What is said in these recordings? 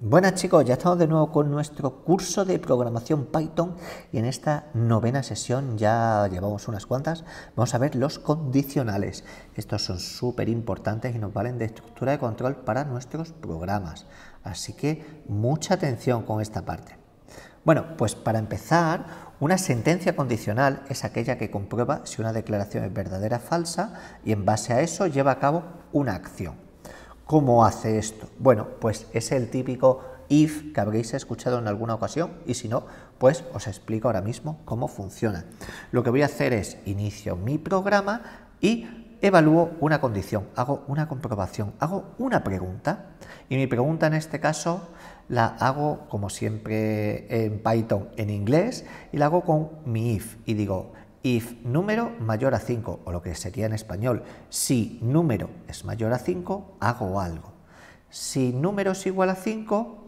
Buenas chicos, ya estamos de nuevo con nuestro curso de programación Python y en esta novena sesión ya llevamos unas cuantas, vamos a ver los condicionales. Estos son súper importantes y nos valen de estructura de control para nuestros programas, así que mucha atención con esta parte. Bueno, pues para empezar, una sentencia condicional es aquella que comprueba si una declaración es verdadera o falsa y en base a eso lleva a cabo una acción. ¿Cómo hace esto? Bueno, pues es el típico if que habréis escuchado en alguna ocasión y si no, pues os explico ahora mismo cómo funciona. Lo que voy a hacer es inicio mi programa y evalúo una condición, hago una comprobación, hago una pregunta y mi pregunta en este caso la hago como siempre en Python en inglés y la hago con mi if y digo if número mayor a 5, o lo que sería en español, si número es mayor a 5, hago algo. Si número es igual a 5,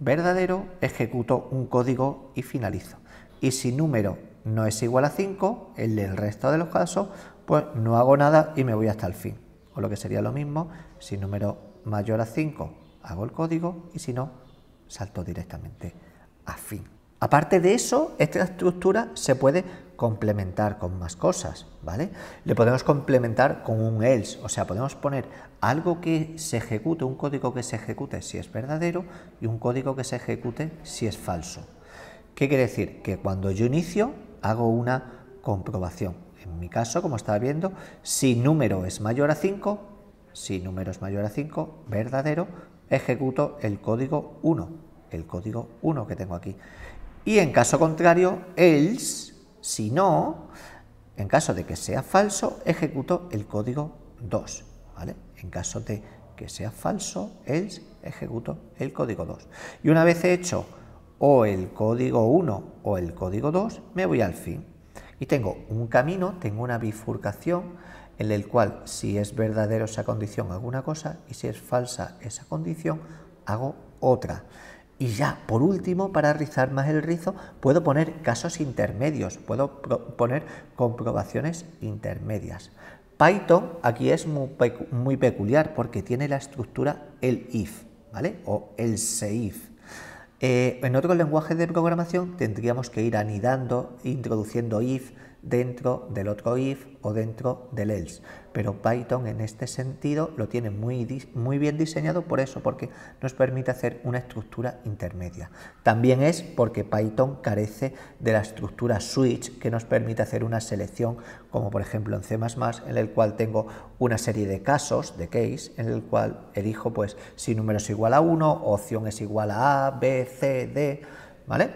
verdadero, ejecuto un código y finalizo. Y si número no es igual a 5, el del resto de los casos, pues no hago nada y me voy hasta el fin. O lo que sería lo mismo, si número mayor a 5, hago el código y si no, salto directamente a fin. Aparte de eso, esta estructura se puede complementar con más cosas, ¿vale? Le podemos complementar con un else, o sea, podemos poner algo que se ejecute, un código que se ejecute si es verdadero y un código que se ejecute si es falso. ¿Qué quiere decir? Que cuando yo inicio, hago una comprobación. En mi caso, como estaba viendo, si número es mayor a 5, si número es mayor a 5, verdadero, ejecuto el código 1, el código 1 que tengo aquí. Y en caso contrario, else, si no, en caso de que sea falso, ejecuto el código 2. En caso de que sea falso, else, ejecuto el código 2. Y una vez hecho o el código 1 o el código 2, me voy al fin. Y tengo un camino, tengo una bifurcación en el cual si es verdadero esa condición hago una cosa y si es falsa esa condición hago otra. Y ya, por último, para rizar más el rizo, puedo poner casos intermedios, puedo poner comprobaciones intermedias. Python aquí es muy, peculiar porque tiene la estructura el if, ¿vale? O el seif. Eh, en otros lenguajes de programación tendríamos que ir anidando, introduciendo if, dentro del otro if o dentro del else. Pero Python en este sentido lo tiene muy, muy bien diseñado por eso, porque nos permite hacer una estructura intermedia. También es porque Python carece de la estructura switch que nos permite hacer una selección, como por ejemplo en C++, en el cual tengo una serie de casos, de case, en el cual elijo pues si número es igual a 1, opción es igual a A, B, C, D, ¿vale?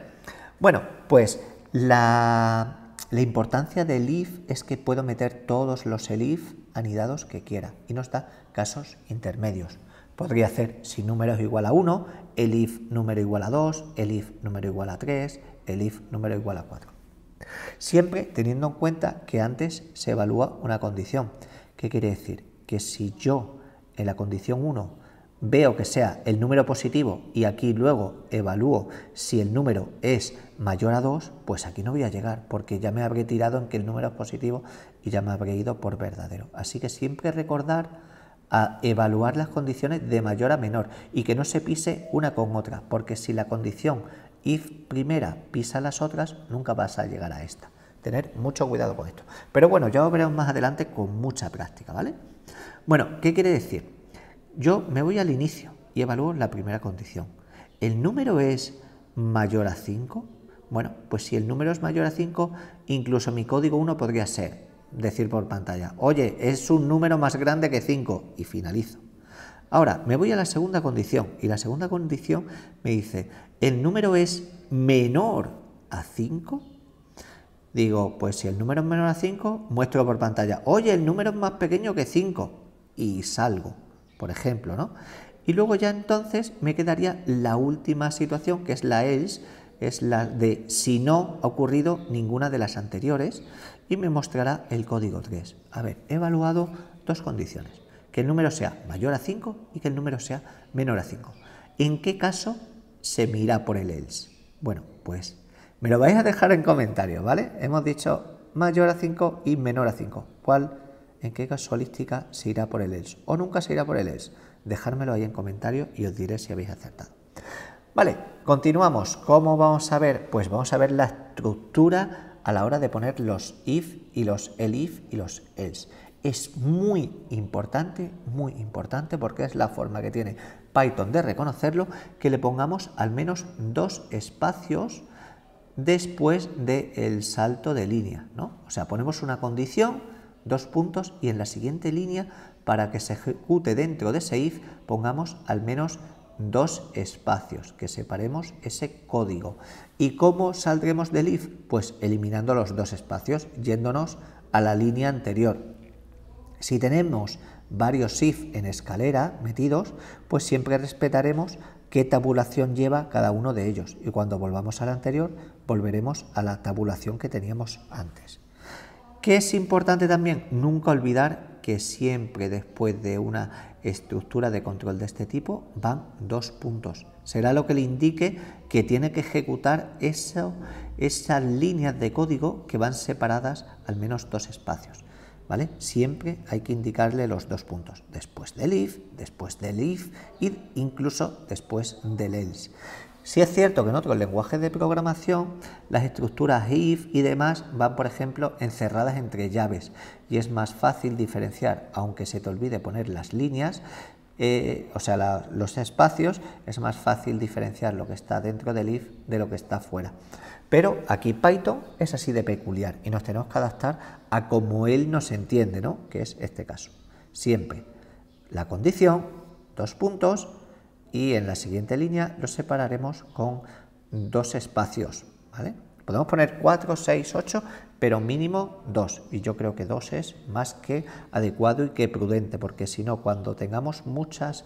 Bueno, pues la la importancia del if es que puedo meter todos los elif anidados que quiera y nos da casos intermedios. Podría hacer, si número es igual a 1, el if número igual a 2, el if número igual a 3, el if número igual a 4. Siempre teniendo en cuenta que antes se evalúa una condición. ¿Qué quiere decir? Que si yo en la condición 1 veo que sea el número positivo y aquí luego evalúo si el número es mayor a 2, pues aquí no voy a llegar porque ya me habré tirado en que el número es positivo y ya me habré ido por verdadero. Así que siempre recordar a evaluar las condiciones de mayor a menor y que no se pise una con otra, porque si la condición if primera pisa las otras, nunca vas a llegar a esta. Tener mucho cuidado con esto. Pero bueno, ya lo veremos más adelante con mucha práctica, ¿vale? Bueno, ¿qué quiere decir? Yo me voy al inicio y evalúo la primera condición. ¿El número es mayor a 5? Bueno, pues si el número es mayor a 5, incluso mi código 1 podría ser, decir por pantalla, oye, es un número más grande que 5 y finalizo. Ahora, me voy a la segunda condición y la segunda condición me dice, ¿el número es menor a 5? Digo, pues si el número es menor a 5, muestro por pantalla, oye, el número es más pequeño que 5 y salgo por ejemplo, ¿no? Y luego ya entonces me quedaría la última situación, que es la else, es la de si no ha ocurrido ninguna de las anteriores, y me mostrará el código 3. A ver, he evaluado dos condiciones, que el número sea mayor a 5 y que el número sea menor a 5. ¿En qué caso se mira por el else? Bueno, pues me lo vais a dejar en comentarios, ¿vale? Hemos dicho mayor a 5 y menor a 5. ¿Cuál en qué casualística se irá por el else? o nunca se irá por el else? Dejármelo ahí en comentario y os diré si habéis acertado. Vale, continuamos. ¿Cómo vamos a ver? Pues vamos a ver la estructura a la hora de poner los if y los el if y los else. Es muy importante, muy importante, porque es la forma que tiene Python de reconocerlo, que le pongamos al menos dos espacios después del salto de línea. ¿no? O sea, ponemos una condición dos puntos y en la siguiente línea para que se ejecute dentro de ese if pongamos al menos dos espacios, que separemos ese código. ¿Y cómo saldremos del if? Pues eliminando los dos espacios, yéndonos a la línea anterior. Si tenemos varios if en escalera metidos, pues siempre respetaremos qué tabulación lleva cada uno de ellos y cuando volvamos al anterior volveremos a la tabulación que teníamos antes que es importante también nunca olvidar que siempre después de una estructura de control de este tipo van dos puntos. Será lo que le indique que tiene que ejecutar esas líneas de código que van separadas al menos dos espacios. ¿Vale? Siempre hay que indicarle los dos puntos, después del if, después del if e incluso después del else. Si es cierto que en otros lenguajes de programación las estructuras if y demás van, por ejemplo, encerradas entre llaves y es más fácil diferenciar, aunque se te olvide poner las líneas, eh, o sea, los espacios, es más fácil diferenciar lo que está dentro del if de lo que está fuera. Pero aquí Python es así de peculiar y nos tenemos que adaptar a como él nos entiende, ¿no? Que es este caso. Siempre la condición, dos puntos, y en la siguiente línea lo separaremos con dos espacios, ¿vale? Podemos poner 4, 6, 8, pero mínimo 2. Y yo creo que 2 es más que adecuado y que prudente, porque si no, cuando tengamos muchas,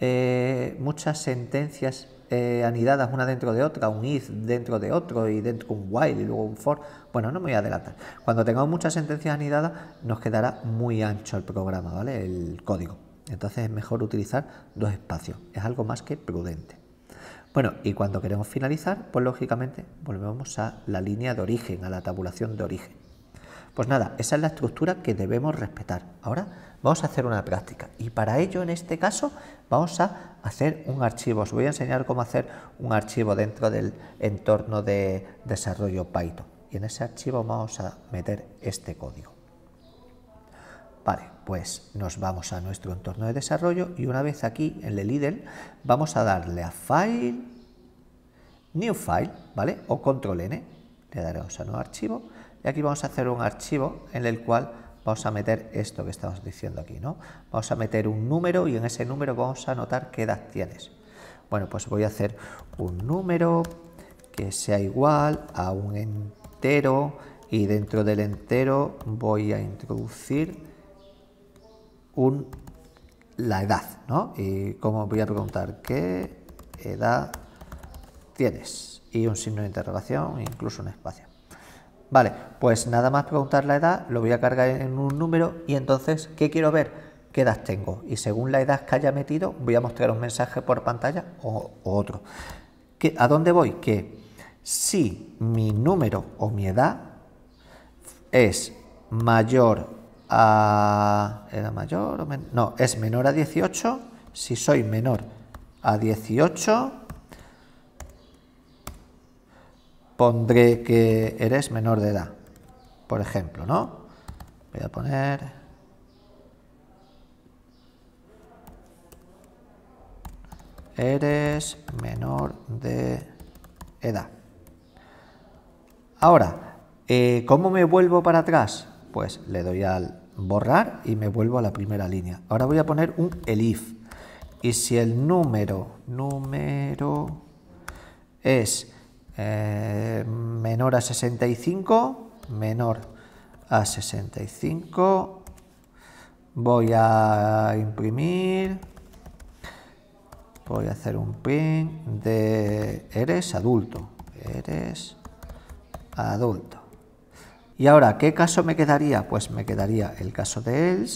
eh, muchas sentencias eh, anidadas una dentro de otra, un if dentro de otro y dentro un while y luego un for. Bueno, no me voy a adelantar. Cuando tengamos muchas sentencias anidadas nos quedará muy ancho el programa, ¿vale? El código. Entonces es mejor utilizar dos espacios, es algo más que prudente. Bueno, y cuando queremos finalizar, pues lógicamente volvemos a la línea de origen, a la tabulación de origen. Pues nada, esa es la estructura que debemos respetar. Ahora vamos a hacer una práctica y para ello en este caso vamos a hacer un archivo. Os voy a enseñar cómo hacer un archivo dentro del entorno de desarrollo Python. Y en ese archivo vamos a meter este código pues nos vamos a nuestro entorno de desarrollo y una vez aquí en el Lidl vamos a darle a File, New File, ¿vale? O Control N, le daremos a Nuevo Archivo y aquí vamos a hacer un archivo en el cual vamos a meter esto que estamos diciendo aquí, ¿no? Vamos a meter un número y en ese número vamos a anotar qué edad tienes. Bueno, pues voy a hacer un número que sea igual a un entero y dentro del entero voy a introducir un, la edad, ¿no? Y como voy a preguntar, ¿qué edad tienes? Y un signo de interrogación, incluso un espacio. Vale, pues nada más preguntar la edad, lo voy a cargar en un número y entonces, ¿qué quiero ver? ¿Qué edad tengo? Y según la edad que haya metido, voy a mostrar un mensaje por pantalla o, otro. ¿A dónde voy? Que si mi número o mi edad es mayor a... edad mayor o No, es menor a 18. Si soy menor a 18, pondré que eres menor de edad, por ejemplo, ¿no? Voy a poner... Eres menor de edad. Ahora, eh, ¿cómo me vuelvo para atrás? Pues le doy al borrar y me vuelvo a la primera línea. Ahora voy a poner un elif. Y si el número, número es eh, menor a 65, menor a 65, voy a imprimir, voy a hacer un print de eres adulto, eres adulto. Y ahora, ¿qué caso me quedaría? Pues me quedaría el caso de él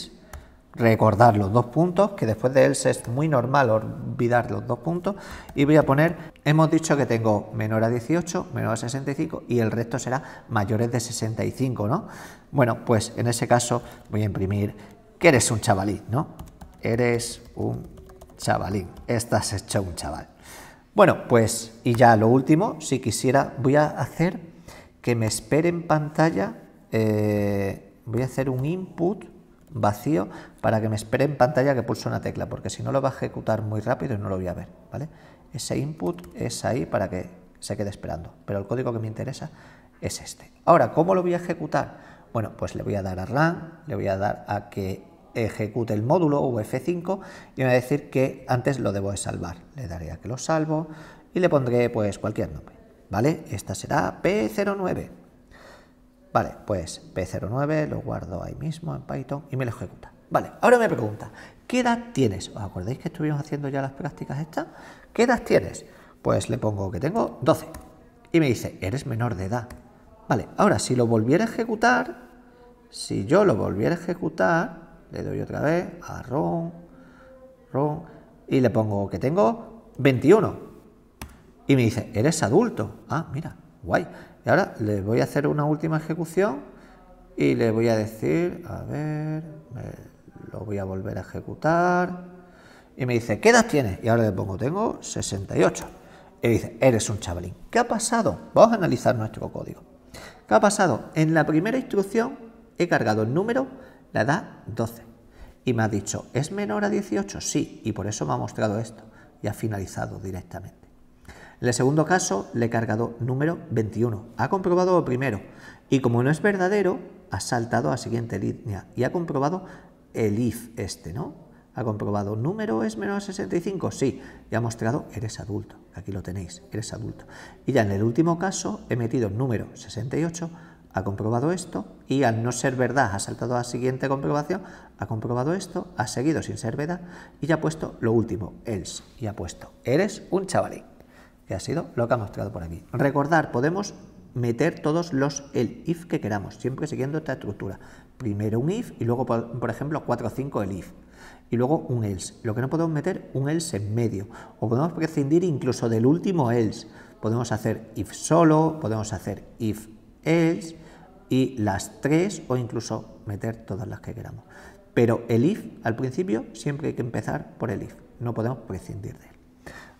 recordar los dos puntos, que después de él es muy normal olvidar los dos puntos, y voy a poner, hemos dicho que tengo menor a 18, menor a 65, y el resto será mayores de 65, ¿no? Bueno, pues en ese caso voy a imprimir que eres un chavalín, ¿no? Eres un chavalín, estás hecho un chaval. Bueno, pues, y ya lo último, si quisiera, voy a hacer que me espere en pantalla, eh, voy a hacer un input vacío para que me espere en pantalla que pulse una tecla, porque si no lo va a ejecutar muy rápido y no lo voy a ver, ¿vale? Ese input es ahí para que se quede esperando, pero el código que me interesa es este. Ahora, ¿cómo lo voy a ejecutar? Bueno, pues le voy a dar a run, le voy a dar a que ejecute el módulo uf 5 y me va a decir que antes lo debo de salvar. Le daré a que lo salvo y le pondré pues cualquier nombre. ¿vale? Esta será P09. Vale, pues P09 lo guardo ahí mismo en Python y me lo ejecuta. Vale, ahora me pregunta, ¿qué edad tienes? ¿Os acordáis que estuvimos haciendo ya las prácticas estas? ¿Qué edad tienes? Pues le pongo que tengo 12. Y me dice, eres menor de edad. Vale, ahora si lo volviera a ejecutar, si yo lo volviera a ejecutar, le doy otra vez a run, ron, y le pongo que tengo 21. Y me dice, eres adulto. Ah, mira, guay. Y ahora le voy a hacer una última ejecución y le voy a decir, a ver, lo voy a volver a ejecutar. Y me dice, ¿qué edad tienes? Y ahora le pongo, tengo 68. Y dice, eres un chavalín. ¿Qué ha pasado? Vamos a analizar nuestro código. ¿Qué ha pasado? En la primera instrucción he cargado el número, la edad 12. Y me ha dicho, ¿es menor a 18? Sí, y por eso me ha mostrado esto. Y ha finalizado directamente. En el segundo caso le he cargado número 21. Ha comprobado lo primero y como no es verdadero, ha saltado a la siguiente línea y ha comprobado el if este, ¿no? Ha comprobado número es menos 65, sí, y ha mostrado eres adulto. Aquí lo tenéis, eres adulto. Y ya en el último caso he metido número 68, ha comprobado esto y al no ser verdad ha saltado a la siguiente comprobación, ha comprobado esto, ha seguido sin ser verdad y ya ha puesto lo último, else, y ha puesto eres un chavalín que ha sido lo que ha mostrado por aquí. Recordar, podemos meter todos los el if que queramos, siempre siguiendo esta estructura. Primero un if y luego, por, ejemplo, 4 o 5 el if. Y luego un else. Lo que no podemos meter, un else en medio. O podemos prescindir incluso del último else. Podemos hacer if solo, podemos hacer if else y las tres o incluso meter todas las que queramos. Pero el if, al principio, siempre hay que empezar por el if. No podemos prescindir de él.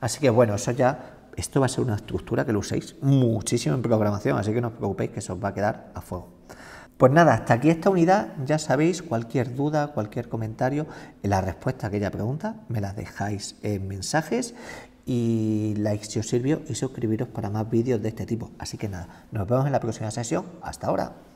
Así que bueno, eso ya esto va a ser una estructura que lo uséis muchísimo en programación, así que no os preocupéis que eso os va a quedar a fuego. Pues nada, hasta aquí esta unidad, ya sabéis, cualquier duda, cualquier comentario, la respuesta a aquella pregunta me la dejáis en mensajes y like si os sirvió y suscribiros para más vídeos de este tipo. Así que nada, nos vemos en la próxima sesión, hasta ahora.